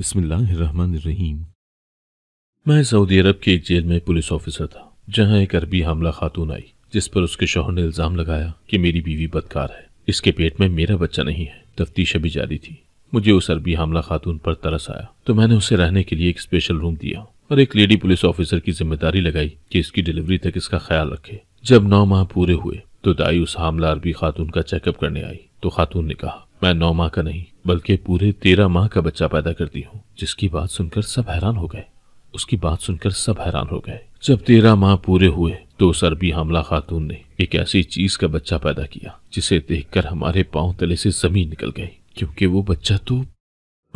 बिस्मिल्लाहिर्रहमानिर्रहीम मैं सऊदी अरब की एक जेल में पुलिस ऑफिसर था जहां एक अरबी हमला खातून आई जिस पर उसके शोहर ने इल्जाम लगाया कि मेरी बीवी बदकार है इसके पेट में मेरा बच्चा नहीं है तफ्तीश अभी जारी थी मुझे उस अरबी हमला खातून पर तरस आया तो मैंने उसे रहने के लिए एक स्पेशल रूम दिया और एक लेडी पुलिस ऑफिसर की जिम्मेदारी लगाई कि इसकी डिलीवरी तक इसका ख्याल रखे जब नौ माह पूरे हुए तो दाई उस हमला अरबी खातून का चेकअप करने आई तो खातून ने कहा मैं नौ माह का नहीं बल्कि पूरे तेरह माह का बच्चा पैदा करती हूँ जिसकी बात सुनकर सब हैरान हो गए उसकी बात सुनकर सब हैरान हो गए जब तेरह माह पूरे हुए तो उस अरबी हमला खातून ने एक ऐसी चीज का बच्चा पैदा किया जिसे देखकर हमारे पांव तले से जमीन निकल गई क्योंकि वो बच्चा तो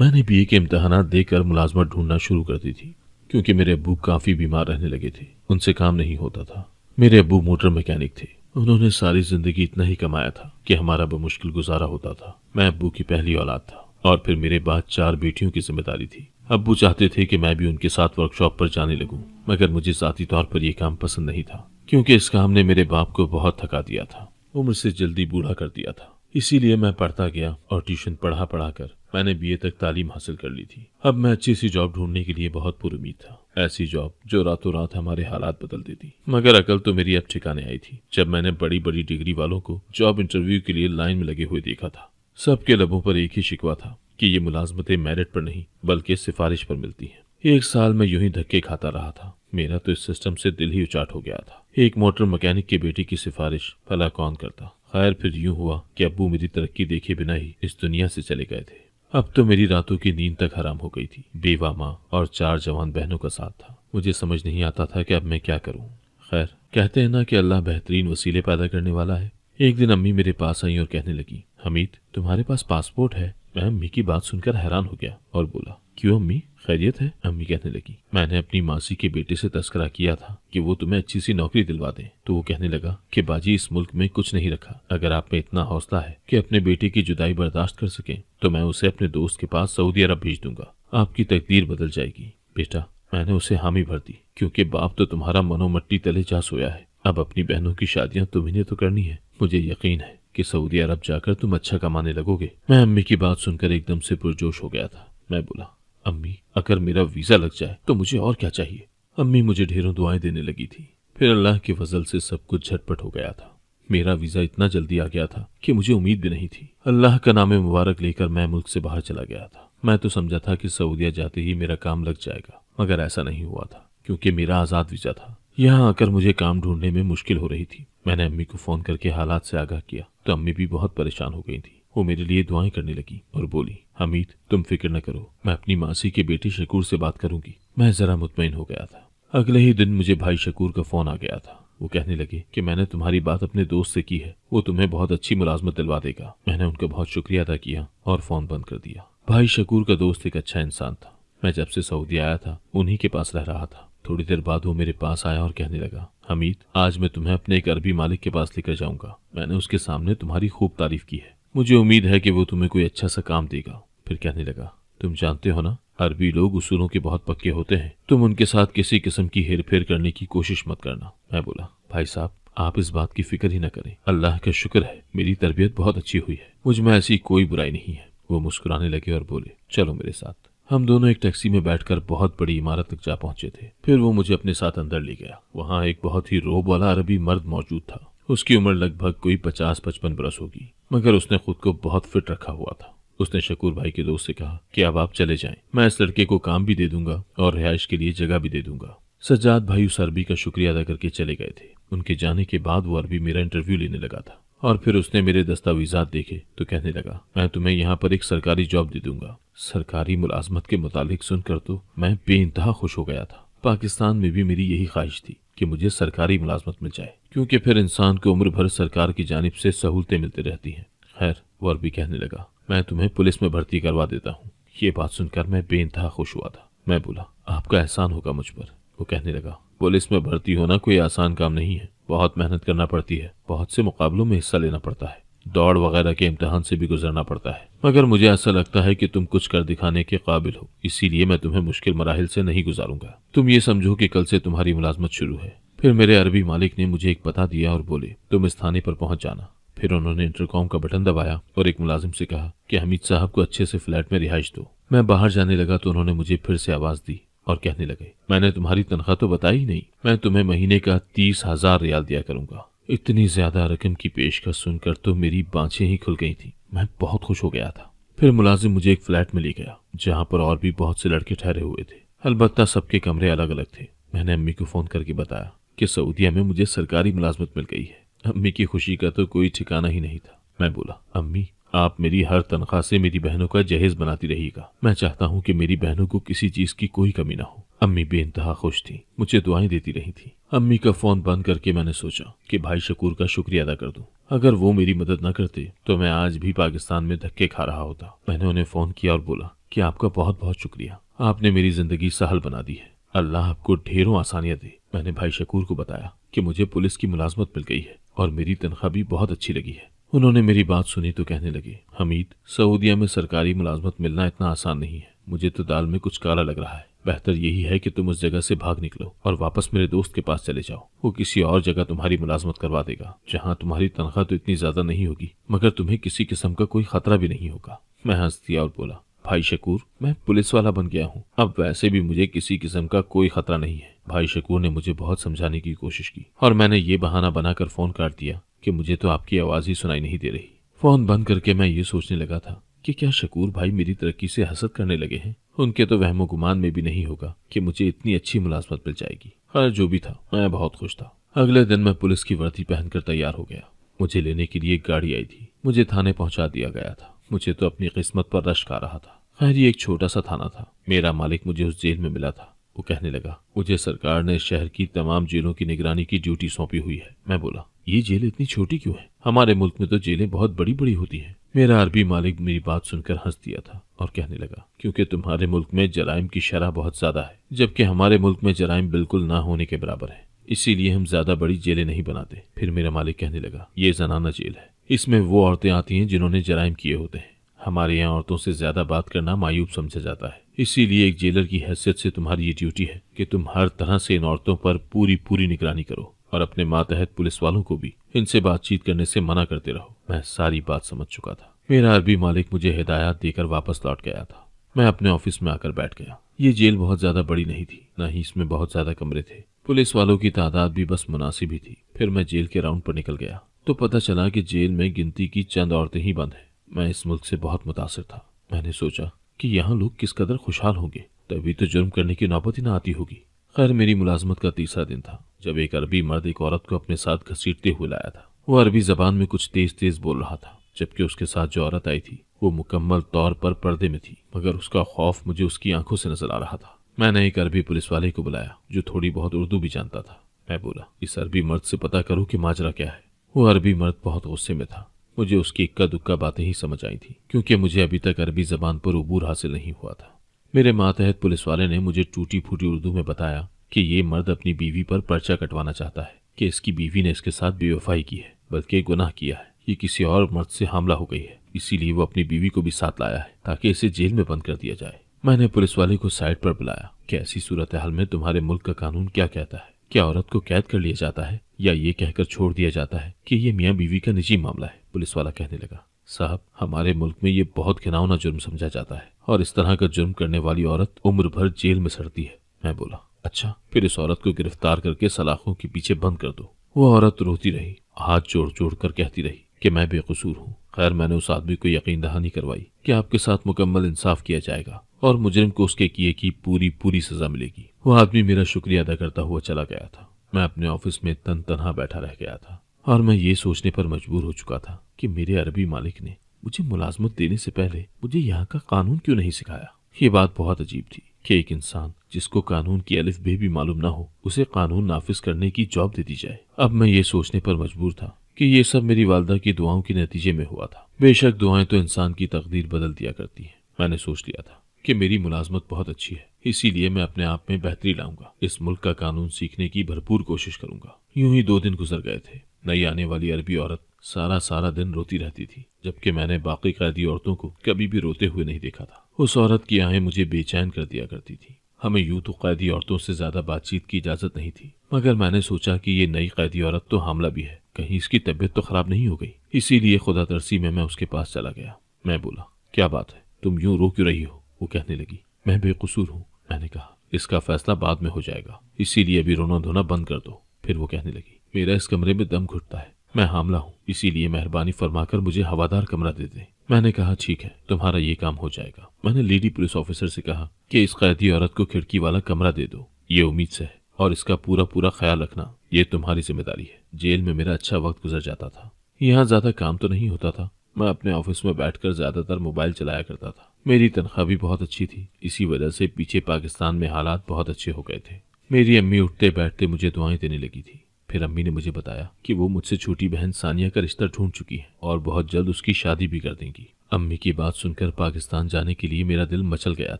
मैंने बी ए के इम्तहान देकर मुलाजमत ढूंढना शुरू कर दी थी क्योंकि मेरे अबू काफी बीमार रहने लगे थे उनसे काम नहीं होता था मेरे अबू मोटर मैकेनिक थे उन्होंने सारी जिंदगी इतना ही कमाया था कि हमारा बमुश्किल गुजारा होता था मैं अबू की पहली औलाद था और फिर मेरे बाद चार बेटियों की जिम्मेदारी थी अब्बू चाहते थे कि मैं भी उनके साथ वर्कशॉप पर जाने लगूं मगर मुझे जाती तौर पर यह काम पसंद नहीं था क्योंकि इस काम ने मेरे बाप को बहुत थका दिया था उम्र से जल्दी बूढ़ा कर दिया था इसीलिए मैं पढ़ता गया और ट्यूशन पढ़ा पढ़ा कर मैंने बीए तक तालीम हासिल कर ली थी अब मैं अच्छी सी जॉब ढूंढने के लिए बहुत पुरुमीद था ऐसी जॉब जो रातों रात हमारे हालात बदल देती मगर अकल तो मेरी अब ठिकाने आई थी जब मैंने बड़ी बड़ी डिग्री वालों को जॉब इंटरव्यू के लिए लाइन में लगे हुए देखा था सबके लबों पर एक ही शिकवा था कि ये मुलाजमतें मेरिट पर नहीं बल्कि सिफारिश पर मिलती हैं एक साल में यूं ही धक्के खाता रहा था मेरा तो इस सिस्टम से दिल ही उचाट हो गया था एक मोटर मैकेनिक के बेटी की सिफारिश भला कौन करता खैर फिर यूं हुआ कि अबू मेरी तरक्की देखे बिना ही इस दुनिया से चले गए थे अब तो मेरी रातों की नींद तक हराम हो गई थी बेवा माँ और चार जवान बहनों का साथ था मुझे समझ नहीं आता था कि अब मैं क्या करूँ खैर कहते हैं ना कि अल्लाह बेहतरीन वसीले पैदा करने वाला है एक दिन अम्मी मेरे पास आई और कहने लगी हमीद तुम्हारे पास पासपोर्ट है मैं अम्मी की बात सुनकर हैरान हो गया और बोला क्यों अम्मी खैरियत है अम्मी कहने लगी मैंने अपनी मासी के बेटे से तस्करा किया था कि वो तुम्हें अच्छी सी नौकरी दिलवा दे तो वो कहने लगा कि बाजी इस मुल्क में कुछ नहीं रखा अगर आप में इतना हौसला है कि अपने बेटे की जुदाई बर्दाश्त कर सके तो मैं उसे अपने दोस्त के पास सऊदी अरब भेज दूंगा आपकी तकदीर बदल जाएगी बेटा मैंने उसे हामी भर दी क्योंकि बाप तो तुम्हारा मनोमट्टी तले जा सोया है अब अपनी बहनों की शादियाँ तुम्हें तो करनी है मुझे यकीन है कि सऊदी अरब जाकर तुम अच्छा कमाने लगोगे मैं अम्मी की बात सुनकर एकदम से पुरजोश हो गया था मैं बोला अम्मी अगर मेरा वीजा लग जाए तो मुझे और क्या चाहिए अम्मी मुझे ढेरों दुआएं देने लगी थी फिर अल्लाह के फजल से सब कुछ झटपट हो गया था मेरा वीजा इतना जल्दी आ गया था कि मुझे उम्मीद भी नहीं थी अल्लाह का नाम मुबारक लेकर मैं मुल्क से बाहर चला गया था मैं तो समझा था कि सऊदिया जाते ही मेरा काम लग जाएगा मगर ऐसा नहीं हुआ था क्योंकि मेरा आजाद वीजा था यहाँ आकर मुझे काम ढूंढने में मुश्किल हो रही थी मैंने अम्मी को फोन करके हालात से आगाह किया तो अम्मी भी बहुत परेशान हो गई थी वो मेरे लिए दुआएं करने लगी और बोली हमीद तुम फिक्र न करो मैं अपनी मासी के बेटे शकूर से बात करूंगी मैं जरा मुतमिन हो गया था अगले ही दिन मुझे भाई शकूर का फोन आ गया था वो कहने लगे कि मैंने तुम्हारी बात अपने दोस्त से की है वो तुम्हें बहुत अच्छी मुलाजमत दिलवा देगा मैंने उनका बहुत शुक्रिया अदा किया और फोन बंद कर दिया भाई शकूर का दोस्त एक अच्छा इंसान था मैं जब से सऊदी आया था उन्हीं के पास रह रहा था थोड़ी देर बाद वो मेरे पास आया और कहने लगा हमीद आज मैं तुम्हें अपने एक अरबी मालिक के पास लेकर जाऊंगा मैंने उसके सामने तुम्हारी खूब तारीफ की है मुझे उम्मीद है कि वो तुम्हें कोई अच्छा सा काम देगा फिर कहने लगा तुम जानते हो ना अरबी लोग उसूलों के बहुत पक्के होते हैं तुम उनके साथ किसी किस्म की हेर फेर करने की कोशिश मत करना मैं बोला भाई साहब आप इस बात की फिक्र ही न करें अल्लाह का शुक्र है मेरी तरबियत बहुत अच्छी हुई है मुझ में ऐसी कोई बुराई नहीं है वो मुस्कुराने लगे और बोले चलो मेरे साथ हम दोनों एक टैक्सी में बैठकर बहुत बड़ी इमारत तक जा पहुंचे थे फिर वो मुझे अपने साथ अंदर ले गया वहाँ एक बहुत ही रोब वाला अरबी मर्द मौजूद था उसकी उम्र लगभग कोई पचास पचपन बरस होगी मगर उसने खुद को बहुत फिट रखा हुआ था उसने शकूर भाई के दोस्त से कहा कि अब आप चले जाएं मैं इस लड़के को काम भी दे दूंगा और रिहायश के लिए जगह भी दे दूंगा सज्जाद भाई उस अरबी का शुक्रिया अदा करके चले गए थे उनके जाने के बाद वो अरबी मेरा इंटरव्यू लेने लगा था और फिर उसने मेरे दस्तावेजात देखे तो कहने लगा मैं तुम्हें यहाँ पर एक सरकारी जॉब दे दूंगा सरकारी मुलाजमत के मुतालिक सुनकर तो मैं बेनतहा खुश हो गया था पाकिस्तान में भी मेरी यही ख्वाहिश थी कि मुझे सरकारी मुलाजमत मिल जाए क्योंकि फिर इंसान को उम्र भर सरकार की जानब से सहूलतें मिलती रहती हैं खैर वो अरबी कहने लगा मैं तुम्हें पुलिस में भर्ती करवा देता हूँ ये बात सुनकर मैं बेनतहा खुश हुआ था मैं बोला आपका एहसान होगा मुझ पर वो कहने लगा पुलिस में भर्ती होना कोई आसान काम नहीं है बहुत मेहनत करना पड़ती है बहुत से मुकाबलों में हिस्सा लेना पड़ता है दौड़ वगैरह के इम्तहान से भी गुजरना पड़ता है मगर मुझे ऐसा लगता है कि तुम कुछ कर दिखाने के काबिल हो इसीलिए मैं तुम्हें मुश्किल मराहल से नहीं गुजारूंगा तुम ये समझो कि कल से तुम्हारी मुलाजमत शुरू है फिर मेरे अरबी मालिक ने मुझे एक पता दिया और बोले तुम इस थाने पर पहुंच जाना फिर उन्होंने इंटरकॉम का बटन दबाया और एक मुलाजिम से कहा कि हमीद साहब को अच्छे से फ्लैट में रिहाइश दो मैं बाहर जाने लगा तो उन्होंने मुझे फिर से आवाज दी और कहने लगे मैंने तुम्हारी तनख्वाह तो बताई नहीं मैं तुम्हें महीने का तीस हजार रियाल दिया करूंगा इतनी ज्यादा रकम की पेशकश सुनकर तो मेरी बाँछें ही खुल गई थी मैं बहुत खुश हो गया था फिर मुलाजिम मुझे एक फ्लैट में ले गया जहाँ पर और भी बहुत से लड़के ठहरे हुए थे अलबत्ता सबके कमरे अलग अलग थे मैंने अम्मी को फोन करके बताया कि सऊदिया में मुझे सरकारी मुलाजमत मिल गई है अम्मी की खुशी का तो कोई ठिकाना ही नहीं था मैं बोला अम्मी आप मेरी हर तनख्वाह से मेरी बहनों का जहेज बनाती रहिएगा मैं चाहता हूँ कि मेरी बहनों को किसी चीज की कोई कमी ना हो अम्मी बेनतहा खुश थी मुझे दुआएं देती रही थी अम्मी का फोन बंद करके मैंने सोचा कि भाई शकूर का शुक्रिया अदा कर दूं। अगर वो मेरी मदद न करते तो मैं आज भी पाकिस्तान में धक्के खा रहा होता मैंने उन्हें फोन किया और बोला कि आपका बहुत बहुत शुक्रिया आपने मेरी जिंदगी सहल बना दी है अल्लाह आपको ढेरों आसानियाँ दी मैंने भाई शकूर को बताया कि मुझे पुलिस की मुलाजमत मिल गई है और मेरी तनख्वाह भी बहुत अच्छी लगी है उन्होंने मेरी बात सुनी तो कहने लगे हमीद सऊदिया में सरकारी मुलाजमत मिलना इतना आसान नहीं है मुझे तो दाल में कुछ काला लग रहा है बेहतर यही है कि तुम उस जगह से भाग निकलो और वापस मेरे दोस्त के पास चले जाओ वो किसी और जगह तुम्हारी मुलाजमत करवा देगा जहाँ तुम्हारी तनख्वाह तो इतनी ज्यादा नहीं होगी मगर तुम्हें किसी किस्म का कोई खतरा भी नहीं होगा मैं हंस दिया और बोला भाई शकूर मैं पुलिस वाला बन गया हूँ अब वैसे भी मुझे किसी किस्म का कोई खतरा नहीं है भाई शकूर ने मुझे बहुत समझाने की कोशिश की और मैंने ये बहाना बनाकर फोन काट दिया कि मुझे तो आपकी आवाज ही सुनाई नहीं दे रही फोन बंद करके मैं ये सोचने लगा था कि क्या शकूर भाई मेरी तरक्की से हसद करने लगे हैं उनके तो वहमो गुमान में भी नहीं होगा कि मुझे इतनी अच्छी मुलाजमत मिल जाएगी खैर हाँ, जो भी था मैं बहुत खुश था अगले दिन मैं पुलिस की वर्दी पहनकर तैयार हो गया मुझे लेने के लिए एक गाड़ी आई थी मुझे थाने पहुंचा दिया गया था मुझे तो अपनी किस्मत पर रश आ रहा था खैर ये एक छोटा सा थाना था मेरा मालिक मुझे उस जेल में मिला था वो कहने लगा मुझे सरकार ने शहर की तमाम जेलों की निगरानी की ड्यूटी सौंपी हुई है मैं बोला ये जेल इतनी छोटी क्यों है हमारे मुल्क में तो जेलें बहुत बड़ी बड़ी होती हैं मेरा अरबी मालिक मेरी बात सुनकर हंस दिया था और कहने लगा क्योंकि तुम्हारे मुल्क में जराइम की शरह बहुत ज्यादा है जबकि हमारे मुल्क में जराइम बिल्कुल ना होने के बराबर है इसीलिए हम ज्यादा बड़ी जेलें नहीं बनाते फिर मेरा मालिक कहने लगा ये जनाना जेल है इसमें वो औरतें आती हैं जिन्होंने जराइम किए होते हैं हमारे यहाँ औरतों से ज्यादा बात करना मायूब समझा जाता है इसीलिए एक जेलर की हैसियत से तुम्हारी ये ड्यूटी है कि तुम हर तरह से इन औरतों पर पूरी पूरी निगरानी करो और अपने मातहत पुलिस वालों को भी इनसे बातचीत करने से मना करते रहो मैं सारी बात समझ चुका था मेरा अरबी मालिक मुझे हिदायत देकर वापस लौट गया था मैं अपने ऑफिस में आकर बैठ गया ये जेल बहुत ज्यादा बड़ी नहीं थी न ही इसमें बहुत ज्यादा कमरे थे पुलिस वालों की तादाद भी बस मुनासिब ही थी फिर मैं जेल के राउंड पर निकल गया तो पता चला कि जेल में गिनती की चंद औरतें ही बंद हैं मैं इस मुल्क से बहुत मुतासर था मैंने सोचा कि यहाँ लोग किस कदर खुशहाल होंगे तभी तो जुर्म करने की नौबत ही ना आती होगी खैर मेरी मुलाजमत का तीसरा दिन था जब एक अरबी मर्द एक औरत को अपने साथ घसीटते हुए लाया था वो अरबी जबान में कुछ तेज तेज बोल रहा था जबकि उसके साथ जो औरत आई थी वो मुकम्मल तौर पर पर्दे में थी मगर उसका खौफ मुझे उसकी आंखों से नजर आ रहा था मैंने एक अरबी पुलिस वाले को बुलाया जो थोड़ी बहुत उर्दू भी जानता था मैं बोला इस अरबी मर्द से पता करूं कि माजरा क्या है वो अरबी मर्द बहुत गुस्से में था मुझे उसकी इक्का दुक्का बातें ही समझ आई थी क्योंकि मुझे अभी तक अरबी जबान पर अबूर हासिल नहीं हुआ था मेरे मातहत पुलिस वाले ने मुझे टूटी फूटी उर्दू में बताया कि ये मर्द अपनी बीवी पर पर्चा कटवाना चाहता है कि इसकी बीवी ने इसके साथ बेवफाई की है बल्कि गुनाह किया है ये किसी और मर्द से हमला हो गई है इसीलिए वो अपनी बीवी को भी साथ लाया है ताकि इसे जेल में बंद कर दिया जाए मैंने पुलिस वाले को साइड पर बुलाया कि ऐसी सूरत हाल में तुम्हारे मुल्क का कानून क्या कहता है क्या औरत को कैद कर लिया जाता है या ये कहकर छोड़ दिया जाता है कि ये मियाँ बीवी का निजी मामला है पुलिस वाला कहने लगा साहब हमारे मुल्क में ये बहुत घिनौना जुर्म समझा जाता है और इस तरह का जुर्म करने वाली औरत उम्र भर जेल में सड़ती है मैं बोला अच्छा फिर इस औरत को गिरफ्तार करके सलाखों के पीछे बंद कर दो वो औरत रोती रही हाथ जोड़ जोड़ कर कहती रही कि मैं बेकसूर हूँ खैर मैंने उस आदमी को यकीन दहानी करवाई कि आपके साथ मुकम्मल इंसाफ किया जाएगा और मुजरिम को उसके किए की पूरी पूरी सजा मिलेगी वो आदमी मेरा शुक्रिया अदा करता हुआ चला गया था मैं अपने ऑफिस में तन तनहा बैठा रह गया था और मैं ये सोचने पर मजबूर हो चुका था कि मेरे अरबी मालिक ने मुझे मुलाजमत देने से पहले मुझे यहाँ का कानून क्यों नहीं सिखाया ये बात बहुत अजीब थी कि एक इंसान जिसको कानून की अलिफ बे भी मालूम ना हो उसे कानून नाफिज करने की जॉब दे दी जाए अब मैं ये सोचने पर मजबूर था कि ये सब मेरी वालदा की दुआओं के नतीजे में हुआ था बेशक दुआएं तो इंसान की तकदीर बदल दिया करती हैं मैंने सोच लिया था कि मेरी मुलाजमत बहुत अच्छी है इसीलिए मैं अपने आप में बेहतरी लाऊंगा इस मुल्क का कानून सीखने की भरपूर कोशिश करूंगा यूं ही दो दिन गुजर गए थे नई आने वाली अरबी औरत सारा सारा दिन रोती रहती थी जबकि मैंने बाकी कैदी औरतों को कभी भी रोते हुए नहीं देखा था उस औरत की आहें मुझे बेचैन कर दिया करती थी हमें यूं तो कैदी औरतों से ज्यादा बातचीत की इजाजत नहीं थी मगर मैंने सोचा कि ये नई कैदी औरत तो हमला भी है कहीं इसकी तबीयत तो खराब नहीं हो गई इसीलिए खुदा तरसी में मैं उसके पास चला गया मैं बोला क्या बात है तुम यूं रो क्यों रही हो वो कहने लगी मैं बेकसूर हूँ मैंने कहा इसका फैसला बाद में हो जाएगा इसीलिए अभी रोना धोना बंद कर दो फिर वो कहने लगी मेरा इस कमरे में दम घुटता है मैं हामला हूँ इसीलिए मेहरबानी फरमाकर मुझे हवादार कमरा दे दें मैंने कहा ठीक है तुम्हारा ये काम हो जाएगा मैंने लेडी पुलिस ऑफिसर से कहा कि इस कैदी औरत को खिड़की वाला कमरा दे दो ये उम्मीद से है और इसका पूरा पूरा ख्याल रखना ये तुम्हारी जिम्मेदारी है जेल में मेरा अच्छा वक्त गुजर जाता था यहाँ ज्यादा काम तो नहीं होता था मैं अपने ऑफिस में बैठ ज्यादातर मोबाइल चलाया करता था मेरी तनख्वाह भी बहुत अच्छी थी इसी वजह से पीछे पाकिस्तान में हालात बहुत अच्छे हो गए थे मेरी अम्मी उठते बैठते मुझे दुआएं देने लगी थी फिर अम्मी ने मुझे बताया कि वो मुझसे छोटी बहन सानिया का रिश्ता ढूंढ चुकी है और बहुत जल्द उसकी शादी भी कर देंगी अम्मी की बात सुनकर पाकिस्तान जाने के लिए मेरा दिल मचल गया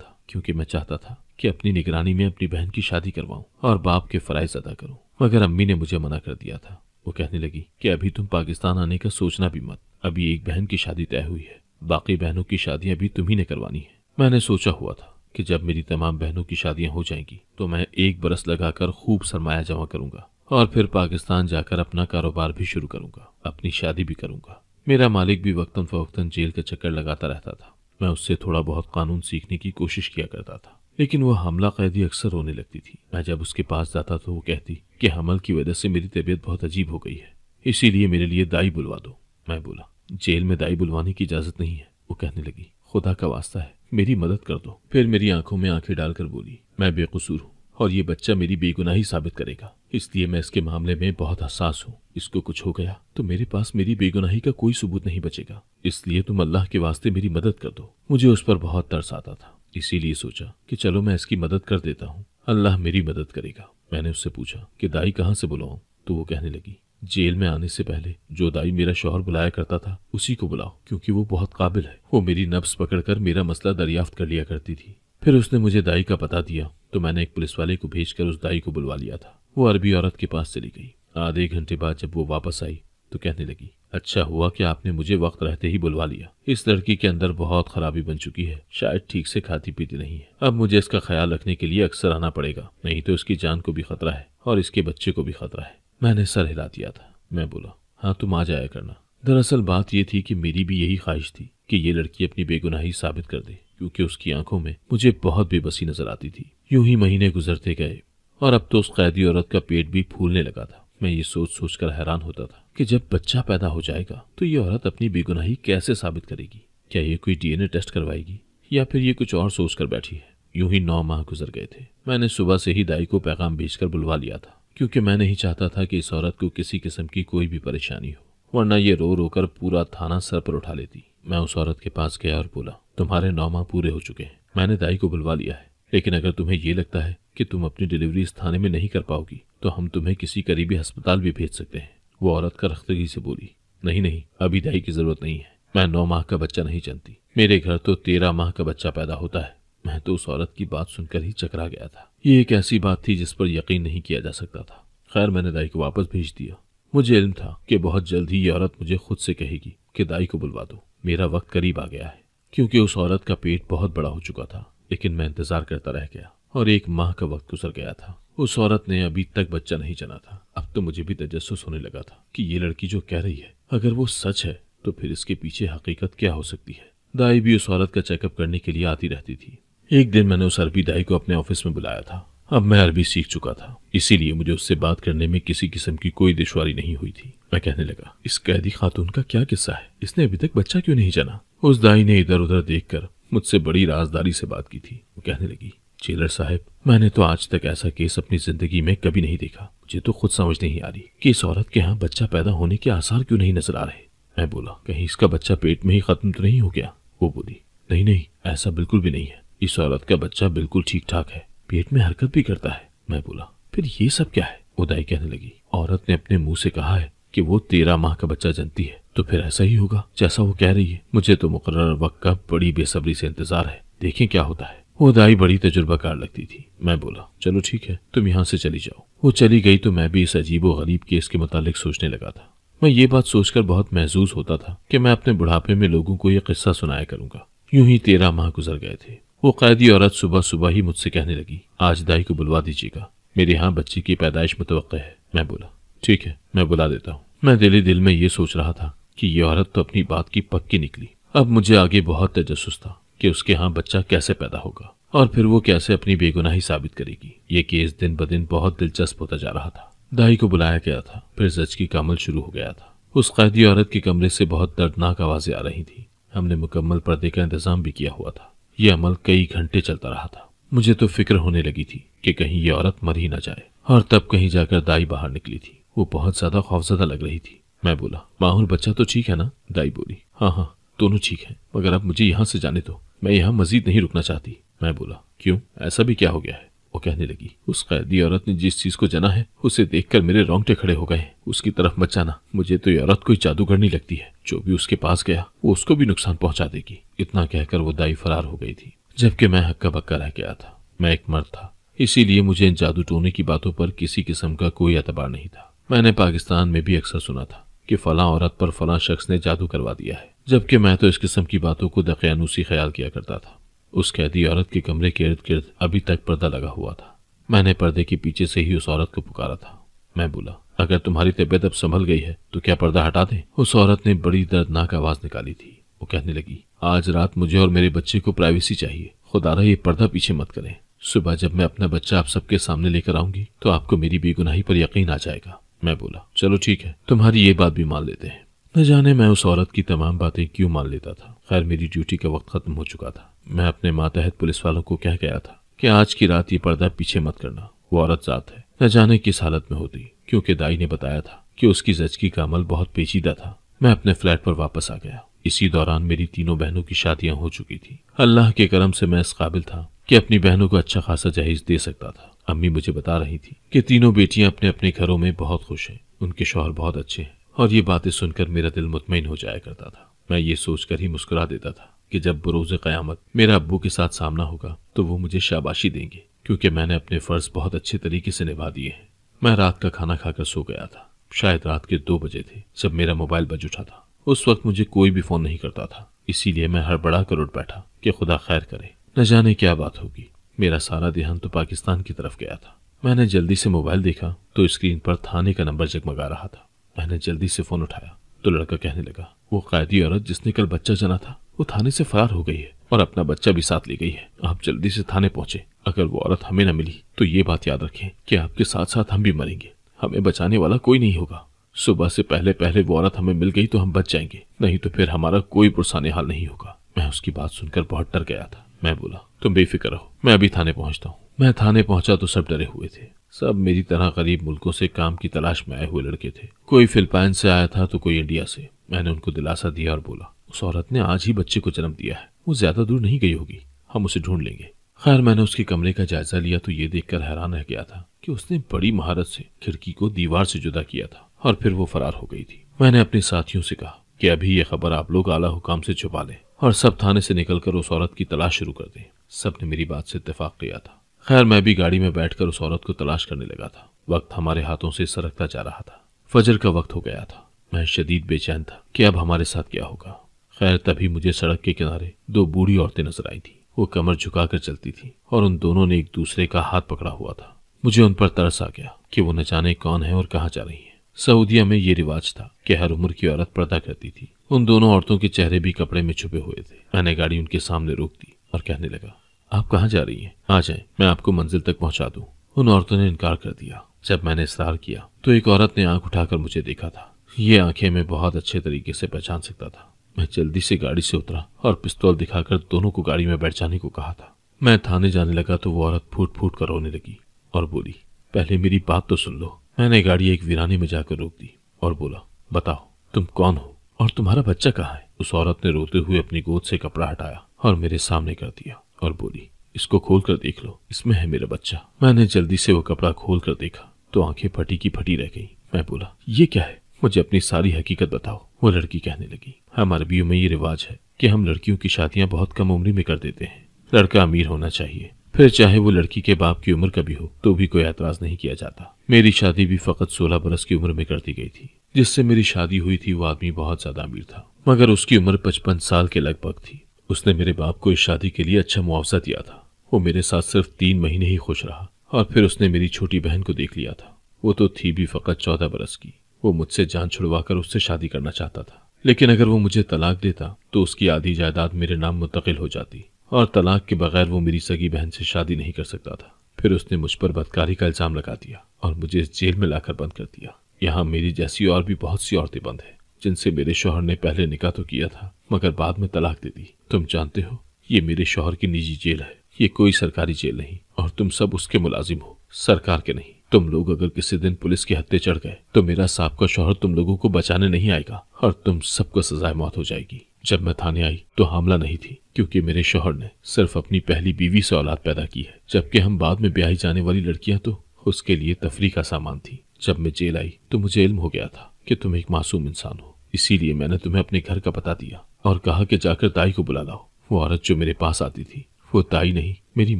था क्योंकि मैं चाहता था कि अपनी निगरानी में अपनी बहन की शादी करवाऊं और बाप के फराइज अदा करूं मगर अम्मी ने मुझे मना कर दिया था वो कहने लगी कि अभी तुम पाकिस्तान आने का सोचना भी मत अभी एक बहन की शादी तय हुई है बाकी बहनों की शादियाँ अभी तुम्ही ने करवानी है मैंने सोचा हुआ था कि जब मेरी तमाम बहनों की शादियां हो जाएंगी तो मैं एक बरस लगाकर खूब सरमाया जमा करूंगा और फिर पाकिस्तान जाकर अपना कारोबार भी शुरू करूंगा अपनी शादी भी करूंगा मेरा मालिक भी वक्तन फवक्तन जेल का चक्कर लगाता रहता था मैं उससे थोड़ा बहुत कानून सीखने की कोशिश किया करता था लेकिन वह हमला कैदी अक्सर होने लगती थी मैं जब उसके पास जाता तो वो कहती कि हमल की वजह से मेरी तबीयत बहुत अजीब हो गई है इसीलिए मेरे लिए दाई बुलवा दो मैं बोला जेल में दाई बुलवाने की इजाजत नहीं है वो कहने लगी खुदा का वास्ता है मेरी मदद कर दो फिर मेरी आंखों में आंखें डालकर बोली मैं बेकसूर हूँ और ये बच्चा मेरी बेगुनाही साबित करेगा इसलिए मैं इसके मामले में बहुत हसास हूँ इसको कुछ हो गया तो मेरे पास मेरी बेगुनाही का कोई सबूत नहीं बचेगा इसलिए तुम अल्लाह के वास्ते मेरी मदद कर दो मुझे उस पर बहुत तरस आता था इसीलिए सोचा कि चलो मैं इसकी मदद कर देता हूँ अल्लाह मेरी मदद करेगा मैंने उससे पूछा कि दाई कहाँ से बुलाऊ तो वो कहने लगी जेल में आने से पहले जो दाई मेरा शोहर बुलाया करता था उसी को बुलाओ क्योंकि वो बहुत काबिल है वो मेरी नब्स पकड़कर मेरा मसला दरियाफ्त कर लिया करती थी फिर उसने मुझे दाई का पता दिया तो मैंने एक पुलिस वाले को भेजकर उस दाई को बुलवा लिया था वो अरबी औरत के पास चली गई आधे घंटे बाद जब वो वापस आई तो कहने लगी अच्छा हुआ कि आपने मुझे वक्त रहते ही बुलवा लिया इस लड़की के अंदर बहुत खराबी बन चुकी है शायद ठीक से खाती पीती नहीं है अब मुझे इसका ख्याल रखने के लिए अक्सर आना पड़ेगा नहीं तो इसकी जान को भी खतरा है और इसके बच्चे को भी खतरा है मैंने सर हिला दिया था मैं बोला हाँ तुम आ जाया करना दरअसल बात यह थी कि मेरी भी यही ख्वाहिश थी कि ये लड़की अपनी बेगुनाही साबित कर दे क्योंकि उसकी आंखों में मुझे बहुत बेबसी नजर आती थी यूं ही महीने गुजरते गए और अब तो उस कैदी औरत का पेट भी फूलने लगा था मैं ये सोच सोच कर हैरान होता था कि जब बच्चा पैदा हो जाएगा तो ये औरत अपनी बेगुनाही कैसे साबित करेगी क्या ये कोई डीएनए टेस्ट करवाएगी या फिर ये कुछ और सोच कर बैठी है यूं ही नौ माह गुजर गए थे मैंने सुबह से ही दाई को पैगाम भेजकर बुलवा लिया था क्योंकि मैं नहीं चाहता था कि इस औरत को किसी किस्म की कोई भी परेशानी हो वरना ये रो रोकर पूरा थाना सर पर उठा लेती मैं उस औरत के पास गया और बोला तुम्हारे नौ माह पूरे हो चुके हैं मैंने दाई को बुलवा लिया है लेकिन अगर तुम्हें ये लगता है कि तुम अपनी डिलीवरी इस थाने में नहीं कर पाओगी तो हम तुम्हें किसी करीबी अस्पताल भी भेज सकते हैं वो औरत का रख्तगी से बोली नहीं नहीं अभी दाई की जरूरत नहीं है मैं नौ माह का बच्चा नहीं जानती मेरे घर तो तेरह माह का बच्चा पैदा होता है मैं तो उस औरत की बात सुनकर ही चकरा गया था ये एक ऐसी बात थी जिस पर यकीन नहीं किया जा सकता था खैर मैंने दाई को वापस भेज दिया मुझे इल्म था कि बहुत जल्द ही ये औरत मुझे खुद से कहेगी कि दाई को बुलवा दो मेरा वक्त करीब आ गया है क्योंकि उस औरत का पेट बहुत बड़ा हो चुका था लेकिन मैं इंतजार करता रह गया और एक माह का वक्त गुजर गया था उस औरत ने अभी तक बच्चा नहीं जना था अब तो मुझे भी तजस्स होने लगा था कि ये लड़की जो कह रही है अगर वो सच है तो फिर इसके पीछे हकीकत क्या हो सकती है दाई भी उस औरत का चेकअप करने के लिए आती रहती थी एक दिन मैंने उस अरबी दाई को अपने ऑफिस में बुलाया था अब मैं अरबी सीख चुका था इसीलिए मुझे उससे बात करने में किसी किस्म की कोई दुश्वारी नहीं हुई थी मैं कहने लगा इस कैदी खातून का क्या किस्सा है इसने अभी तक बच्चा क्यों नहीं जाना उस दाई ने इधर उधर देखकर मुझसे बड़ी राजदारी से बात की थी वो कहने लगी चेलर साहब मैंने तो आज तक ऐसा केस अपनी जिंदगी में कभी नहीं देखा मुझे तो खुद समझ नहीं आ रही कि इस औरत के यहाँ बच्चा पैदा होने के आसार क्यों नहीं नजर आ रहे मैं बोला कहीं इसका बच्चा पेट में ही खत्म तो नहीं हो गया वो बोली नहीं नहीं ऐसा बिल्कुल भी नहीं है इस औरत का बच्चा बिल्कुल ठीक ठाक है पेट में हरकत भी करता है मैं बोला फिर ये सब क्या है उदाई कहने लगी औरत ने अपने मुंह से कहा है कि वो तेरह माह का बच्चा जनती है तो फिर ऐसा ही होगा जैसा वो कह रही है मुझे तो मुकर वक्त का बड़ी बेसब्री से इंतजार है देखें क्या होता है उदाई बड़ी तजुर्बाकार लगती थी मैं बोला चलो ठीक है तुम यहाँ से चली जाओ वो चली गई तो मैं भी इस अजीब व गरीब केस के मुतालिक सोचने लगा था मैं ये बात सोचकर बहुत महसूस होता था कि मैं अपने बुढ़ापे में लोगों को ये किस्सा सुनाया करूंगा यूं ही तेरह माह गुजर गए थे वो कैदी औरत सुबह सुबह ही मुझसे कहने लगी आज दाई को बुलवा दीजिएगा मेरे यहाँ बच्चे की पैदाइश मुतव है मैं बोला ठीक है मैं बुला देता हूँ मैं दिल दिल में ये सोच रहा था कि ये औरत तो अपनी बात की पक्की निकली अब मुझे आगे बहुत तजस्स था कि उसके यहाँ बच्चा कैसे पैदा होगा और फिर वो कैसे अपनी बेगुनाही साबित करेगी ये केस दिन ब दिन बहुत दिलचस्प होता जा रहा था दाई को बुलाया गया था फिर जज की कामल शुरू हो गया था उस कैदी औरत के कमरे से बहुत दर्दनाक आवाजें आ रही थी हमने मुकम्मल पर्दे का इंतजाम भी किया हुआ था यह अमल कई घंटे चलता रहा था मुझे तो फिक्र होने लगी थी कि कहीं ये औरत मर ही ना जाए और तब कहीं जाकर दाई बाहर निकली थी वो बहुत ज्यादा खौफजदा लग रही थी मैं बोला माहौल बच्चा तो ठीक है ना दाई बोली हाँ हाँ दोनों ठीक है मगर अब मुझे यहाँ से जाने दो मैं यहाँ मजीद नहीं रुकना चाहती मैं बोला क्यों ऐसा भी क्या हो गया है वो कहने लगी उस कैदी औरत ने जिस चीज को जना है उसे देखकर मेरे रोंगटे खड़े हो गए उसकी तरफ मत जाना मुझे तो ये औरत कोई जादूगरनी लगती है जो भी उसके पास गया वो उसको भी नुकसान पहुंचा देगी इतना कहकर वो दाई फरार हो गई थी जबकि मैं हक्का बक्का रह गया था मैं एक मर्द था इसीलिए मुझे इन जादू टोने की बातों पर किसी किस्म का कोई एतबार नहीं था मैंने पाकिस्तान में भी अक्सर सुना था कि फला औरत पर फला शख्स ने जादू करवा दिया है जबकि मैं तो इस किस्म की बातों को दकियानूसी ख्याल किया करता था उस कैदी औरत के कमरे के इर्द गिर्द अभी तक पर्दा लगा हुआ था मैंने पर्दे के पीछे से ही उस औरत को पुकारा था मैं बोला अगर तुम्हारी तबीयत अब संभल गई है तो क्या पर्दा हटा दे उस औरत ने बड़ी दर्दनाक आवाज निकाली थी वो कहने लगी आज रात मुझे और मेरे बच्चे को प्राइवेसी चाहिए खुदारा ये पर्दा पीछे मत करें सुबह जब मैं अपना बच्चा आप सबके सामने लेकर आऊंगी तो आपको मेरी बेगुनाही पर यकीन आ जाएगा मैं बोला चलो ठीक है तुम्हारी ये बात भी मान लेते हैं न जाने मैं उस औरत की तमाम बातें क्यों मान लेता था खैर मेरी ड्यूटी का वक्त खत्म हो चुका था मैं अपने मातहत पुलिस वालों को कह गया था कि आज की रात ये पर्दा पीछे मत करना वो औरत जात है न जाने किस हालत में होती क्योंकि दाई ने बताया था कि उसकी जचकी का अमल बहुत पेचीदा था मैं अपने फ्लैट पर वापस आ गया इसी दौरान मेरी तीनों बहनों की शादियां हो चुकी थी अल्लाह के करम से मैं इस काबिल था कि अपनी बहनों को अच्छा खासा जहेज दे सकता था अम्मी मुझे बता रही थी कि तीनों बेटियां अपने अपने घरों में बहुत खुश हैं उनके शोहर बहुत अच्छे हैं और ये बातें सुनकर मेरा दिल मुतमिन हो जाया करता था मैं ये सोचकर ही मुस्कुरा देता था कि जब बरोज क्यामत मेरा अबू के साथ सामना होगा तो वो मुझे शाबाशी देंगे क्योंकि मैंने अपने फ़र्ज बहुत अच्छे तरीके से निभा दिए हैं मैं रात का खाना खाकर सो गया था शायद रात के दो बजे थे जब मेरा मोबाइल बज उठा था उस वक्त मुझे कोई भी फ़ोन नहीं करता था इसीलिए मैं हड़बड़ा कर उठ बैठा कि खुदा खैर करे न जाने क्या बात होगी मेरा सारा ध्यान तो पाकिस्तान की तरफ गया था मैंने जल्दी से मोबाइल देखा तो स्क्रीन पर थाने का नंबर जगमगा रहा था मैंने जल्दी से फ़ोन उठाया तो लड़का कहने लगा वो कैदी औरत जिसने कल बच्चा जना था वो थाने से फरार हो गई है और अपना बच्चा भी साथ ले गई है आप जल्दी से थाने पहुंचे अगर वो औरत हमें न मिली तो ये बात याद रखें कि आपके साथ साथ हम भी मरेंगे हमें बचाने वाला कोई नहीं होगा सुबह से पहले पहले वो औरत हमें मिल गई तो हम बच जाएंगे नहीं तो फिर हमारा कोई पुरसाने हाल नहीं होगा मैं उसकी बात सुनकर बहुत डर गया था मैं बोला तुम बेफिक्र रहो मैं अभी थाने पहुंचता हूँ मैं थाने पहुंचा तो सब डरे हुए थे सब मेरी तरह गरीब मुल्कों से काम की तलाश में आए हुए लड़के थे कोई फिलिपाइन से आया था तो कोई इंडिया से मैंने उनको दिलासा दिया और बोला उस औरत ने आज ही बच्चे को जन्म दिया है वो ज्यादा दूर नहीं गई होगी हम उसे ढूंढ लेंगे खैर मैंने उसके कमरे का जायजा लिया तो ये देखकर हैरान रह गया था कि उसने बड़ी महारत से खिड़की को दीवार से जुदा किया था और फिर वो फरार हो गई थी मैंने अपने साथियों से कहा कि अभी ये खबर आप लोग आला हुकाम से छुपा लें और सब थाने से निकलकर उस औरत की तलाश शुरू कर दें सब ने मेरी बात से इतफाक किया था खैर मैं भी गाड़ी में बैठकर उस औरत को तलाश करने लगा था वक्त हमारे हाथों से सरकता जा रहा था फजर का वक्त हो गया था मैं शदीद बेचैन था कि अब हमारे साथ क्या होगा खैर तभी मुझे सड़क के किनारे दो बूढ़ी औरतें नजर आई थी वो कमर झुकाकर चलती थी और उन दोनों ने एक दूसरे का हाथ पकड़ा हुआ था मुझे उन पर तरस आ गया कि वो न जाने कौन है और कहाँ जा रही है सऊदीया में ये रिवाज था कि हर उम्र की औरत पर्दा करती थी उन दोनों औरतों के चेहरे भी कपड़े में छुपे हुए थे मैंने गाड़ी उनके सामने रोक दी और कहने लगा आप कहाँ जा रही हैं? आ जाए मैं आपको मंजिल तक पहुँचा दू उन औरतों ने इनकार कर दिया जब मैंने इसरार किया तो एक औरत ने आंख उठाकर मुझे देखा था ये आंखें मैं बहुत अच्छे तरीके से पहचान सकता था मैं जल्दी से गाड़ी से उतरा और पिस्तौल दिखाकर दोनों को गाड़ी में बैठ जाने को कहा था मैं थाने जाने लगा तो वो औरत फूट फूट कर रोने लगी और बोली पहले मेरी बात तो सुन लो मैंने गाड़ी एक वीरानी में जाकर रोक दी और बोला बताओ तुम कौन हो और तुम्हारा बच्चा कहाँ है उस औरत ने रोते हुए अपनी गोद से कपड़ा हटाया और मेरे सामने कर दिया और बोली इसको खोल कर देख लो इसमें है मेरा बच्चा मैंने जल्दी से वो कपड़ा खोल कर देखा तो आंखें फटी की फटी रह गई मैं बोला ये क्या है मुझे अपनी सारी हकीकत बताओ वो लड़की कहने लगी हमारे बीयू में ये रिवाज है कि हम लड़कियों की शादियां बहुत कम उम्र में कर देते हैं लड़का अमीर होना चाहिए फिर चाहे वो लड़की के बाप की उम्र का भी हो तो भी कोई एतराज नहीं किया जाता मेरी शादी भी फकत सोलह बरस की उम्र में कर दी गई थी जिससे मेरी शादी हुई थी वो आदमी बहुत ज्यादा अमीर था मगर उसकी उम्र पचपन साल के लगभग थी उसने मेरे बाप को इस शादी के लिए अच्छा मुआवजा दिया था वो मेरे साथ सिर्फ तीन महीने ही खुश रहा और फिर उसने मेरी छोटी बहन को देख लिया था वो तो थी भी फकत चौदह बरस की वो मुझसे जान छुड़वाकर उससे शादी करना चाहता था लेकिन अगर वो मुझे तलाक देता तो उसकी आधी जायदाद मेरे नाम मुंतकिल हो जाती और तलाक के बगैर वो मेरी सगी बहन से शादी नहीं कर सकता था फिर उसने मुझ पर बदकारी का इल्ज़ाम लगा दिया और मुझे इस जेल में लाकर बंद कर दिया यहाँ मेरी जैसी और भी बहुत सी औरतें बंद हैं जिनसे मेरे शोहर ने पहले निकाह तो किया था मगर बाद में तलाक दे दी तुम जानते हो ये मेरे शोहर की निजी जेल है ये कोई सरकारी जेल नहीं और तुम सब उसके मुलाजिम हो सरकार के नहीं तुम लोग अगर किसी दिन पुलिस के हत्ते चढ़ गए तो मेरा सांप का शोहर तुम लोगों को बचाने नहीं आएगा और तुम सबको सजाए मौत हो जाएगी जब मैं थाने आई तो हमला नहीं थी क्योंकि मेरे शोहर ने सिर्फ अपनी पहली बीवी से औलाद पैदा की है जबकि हम बाद में ब्याही जाने वाली लड़कियां तो उसके लिए तफरी का सामान थी जब मैं जेल आई तो मुझे इल्म हो गया था कि तुम एक मासूम इंसान हो इसीलिए मैंने तुम्हें अपने घर का पता दिया और कहा कि जाकर ताई को बुला लाओ वो औरत जो मेरे पास आती थी वो ताई नहीं मेरी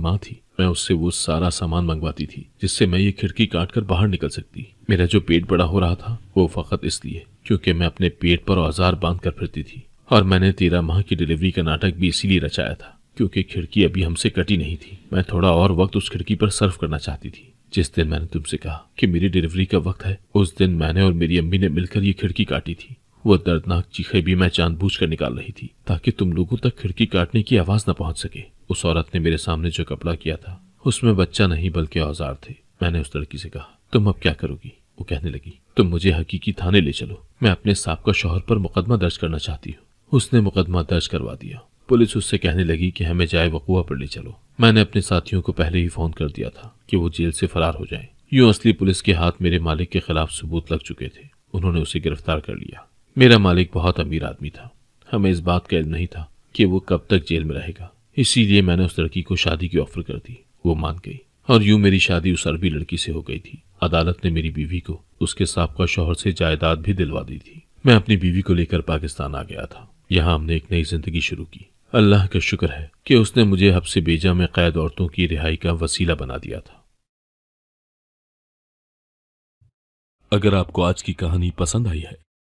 माँ थी मैं उससे वो सारा सामान मंगवाती थी जिससे मैं ये खिड़की काट कर बाहर निकल सकती मेरा जो पेट बड़ा हो रहा था वो फकत इसलिए क्योंकि मैं अपने पेट पर औजार बांध कर फिरती थी और मैंने तेरह माह की डिलीवरी का नाटक भी इसीलिए रचाया था क्योंकि खिड़की अभी हमसे कटी नहीं थी मैं थोड़ा और वक्त उस खिड़की पर सर्व करना चाहती थी जिस दिन मैंने तुमसे कहा कि मेरी डिलीवरी का वक्त है उस दिन मैंने और मेरी अम्मी ने मिलकर ये खिड़की काटी थी वो दर्दनाक चीखे भी मैं कर निकाल रही थी ताकि तुम लोगों तक खिड़की काटने की आवाज न पहुंच सके उस औरत ने मेरे सामने जो कपड़ा किया था उसमें बच्चा नहीं बल्कि औजार थे मैंने उस लड़की से कहा तुम अब क्या करोगी वो कहने लगी तुम मुझे हकीकी थाने ले चलो मैं अपने साहब का शोहर पर मुकदमा दर्ज करना चाहती हूँ उसने मुकदमा दर्ज करवा दिया पुलिस उससे कहने लगी कि हमें जाए वकुआ पर ले चलो मैंने अपने साथियों को पहले ही फोन कर दिया था कि वो जेल से फरार हो जाए यूं असली पुलिस के हाथ मेरे मालिक के खिलाफ सबूत लग चुके थे उन्होंने उसे गिरफ्तार कर लिया मेरा मालिक बहुत अमीर आदमी था हमें इस बात का इल्म नहीं था कि वो कब तक जेल में रहेगा इसीलिए मैंने उस लड़की को शादी की ऑफर कर दी वो मान गई और यूं मेरी शादी उस अरबी लड़की से हो गई थी अदालत ने मेरी बीवी को उसके सबका शोहर से जायदाद भी दिलवा दी थी मैं अपनी बीवी को लेकर पाकिस्तान आ गया था यहाँ हमने एक नई जिंदगी शुरू की अल्लाह का शुक्र है कि उसने मुझे हब से बेजा में कैद औरतों की रिहाई का वसीला बना दिया था अगर आपको आज की कहानी पसंद आई है